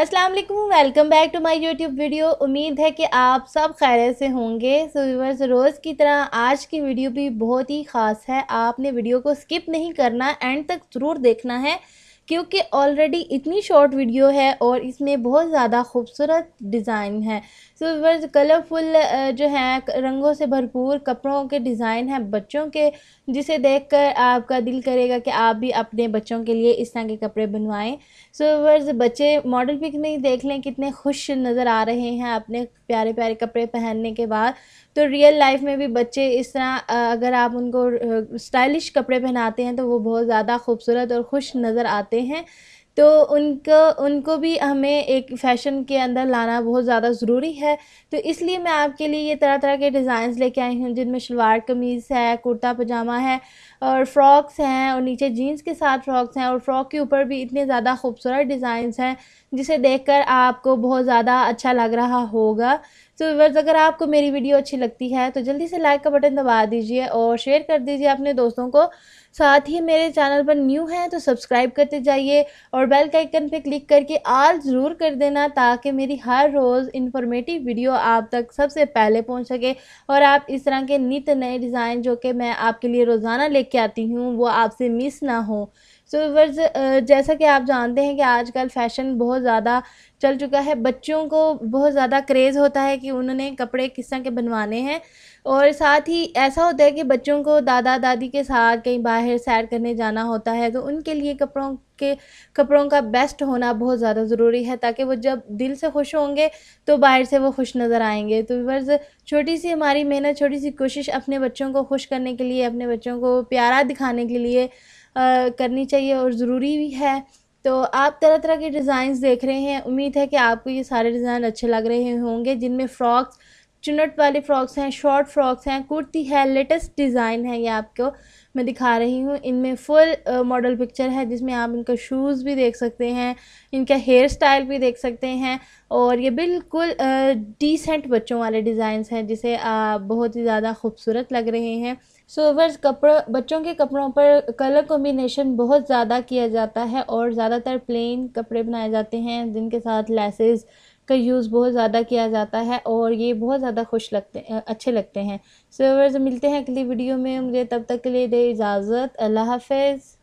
अस्सलाम वालेकुम welcome back to my YouTube video उम्मीद है कि आप सब खैर से होंगे सो व्यूवर्स रोज़ की तरह आज की वीडियो भी बहुत ही ख़ास है आपने वीडियो को स्किप नहीं करना एंड तक ज़रूर देखना है क्योंकि ऑलरेडी इतनी शॉर्ट वीडियो है और इसमें बहुत ज़्यादा खूबसूरत डिज़ाइन है सो वर्ज कलरफुल जो है रंगों से भरपूर कपड़ों के डिज़ाइन हैं बच्चों के जिसे देखकर आपका दिल करेगा कि आप भी अपने बच्चों के लिए इस तरह के कपड़े बनवाएं सो वर्ज बच्चे मॉडल पिक में ही देख लें कितने खुश नज़र आ रहे हैं अपने प्यारे प्यारे कपड़े पहनने के बाद तो रियल लाइफ में भी बच्चे इस तरह अगर आप उनको स्टाइलिश कपड़े पहनाते हैं तो वो बहुत ज़्यादा खूबसूरत और खुश नज़र आते आते हैं तो उनको उनको भी हमें एक फ़ैशन के अंदर लाना बहुत ज़्यादा ज़रूरी है तो इसलिए मैं आपके लिए ये तरह तरह के डिज़ाइंस लेके आई हूँ जिनमें शलवार कमीज़ है कुर्ता पजामा है और फ्रॉक्स हैं और नीचे जीन्स के साथ फ्रॉक्स हैं और फ्रॉक के ऊपर भी इतने ज़्यादा खूबसूरत डिज़ाइंस हैं जिसे देखकर आपको बहुत ज़्यादा अच्छा लग रहा होगा सो व्यूवर्स अगर आपको मेरी वीडियो अच्छी लगती है तो जल्दी से लाइक का बटन दबा दीजिए और शेयर कर दीजिए अपने दोस्तों को साथ ही मेरे चैनल पर न्यू हैं तो सब्सक्राइब करते जाइए और बेल के आइकन पर क्लिक करके आल ज़रूर कर देना ताकि मेरी हर रोज़ इन्फॉर्मेटिव वीडियो आप तक सबसे पहले पहुंच सके और आप इस तरह के नित नए डिज़ाइन जो कि मैं आपके लिए रोज़ाना लेके आती हूँ वो आपसे मिस ना हो सो so, uh, जैसा कि आप जानते हैं कि आजकल फ़ैशन बहुत ज़्यादा चल चुका है बच्चों को बहुत ज़्यादा क्रेज़ होता है कि उन्होंने कपड़े किस तरह के बनवाने हैं और साथ ही ऐसा होता है कि बच्चों को दादा दादी के साथ कहीं बाहर सैर करने जाना होता है तो उनके लिए कपड़ों के कपड़ों का बेस्ट होना बहुत ज़्यादा ज़रूरी है ताकि वो जब दिल से खुश होंगे तो बाहर से वो खुश नज़र आएंगे तो वर्ज़ छोटी सी हमारी मेहनत छोटी सी कोशिश अपने बच्चों को खुश करने के लिए अपने बच्चों को प्यारा दिखाने के लिए आ, करनी चाहिए और ज़रूरी भी है तो आप तरह तरह के डिज़ाइंस देख रहे हैं उम्मीद है कि आपको ये सारे डिज़ाइन अच्छे लग रहे होंगे जिनमें फ़्रॉक्स चुनट वाले फ्रॉक्स हैं शॉर्ट फ्रॉक्स हैं कुर्ती है लेटेस्ट डिज़ाइन है ये आपको मैं दिखा रही हूँ इनमें फुल मॉडल पिक्चर है जिसमें आप इनका शूज़ भी देख सकते हैं इनका हेयर स्टाइल भी देख सकते हैं और ये बिल्कुल डिसेंट बच्चों वाले डिज़ाइन हैं जिसे आ, बहुत ही ज़्यादा खूबसूरत लग रहे हैं सोवर कपड़ों बच्चों के कपड़ों पर कलर कॉम्बिनेशन बहुत ज़्यादा किया जाता है और ज़्यादातर प्लेन कपड़े बनाए जाते हैं जिनके साथ लेसेस का यूज़ बहुत ज़्यादा किया जाता है और ये बहुत ज़्यादा खुश लगते अच्छे लगते हैं सो so, मिलते हैं अगली वीडियो में मुझे तब तक के लिए दे इजाज़त अल्लाह हाफिज़